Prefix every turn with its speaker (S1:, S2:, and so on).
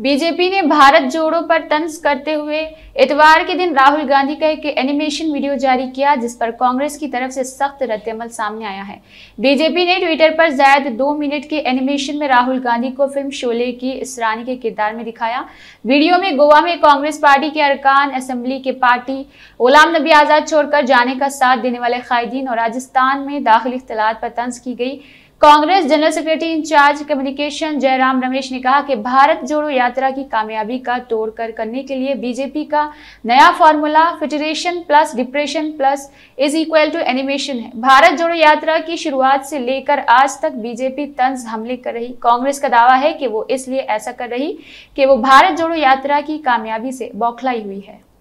S1: BJP ने भारत जोड़ो पर तंज करते हुए इतवार के दिन राहुल गांधी का एक एनिमेशन वीडियो जारी किया जिस पर कांग्रेस की तरफ से सख्त रद्दमल सामने आया है बीजेपी ने ट्विटर पर जायद दो मिनट के एनिमेशन में राहुल गांधी को फिल्म शोले की इसरानी के किरदार में दिखाया वीडियो में गोवा में कांग्रेस पार्टी के अरकान असम्बली के पार्टी गुलाम नबी आजाद छोड़कर जाने का साथ देने वाले कायदीन और राजस्थान में दाखिल इख्तलात पर तंज की गई Congress general secretary incharge communication Jairam Ramesh ने कहा कि भारत जोड़ो यात्रा की कामयाबी का तोड़ कर करने के लिए बीजेपी का नया formula filtration plus depression plus is equal to animation है भारत जोड़ो यात्रा की शुरुआत से लेकर आज तक बीजेपी तंज हमले कर रही कांग्रेस का दावा है कि वो इसलिए ऐसा कर रही कि वो भारत जोड़ो यात्रा की कामयाबी से बौखलाई हुई है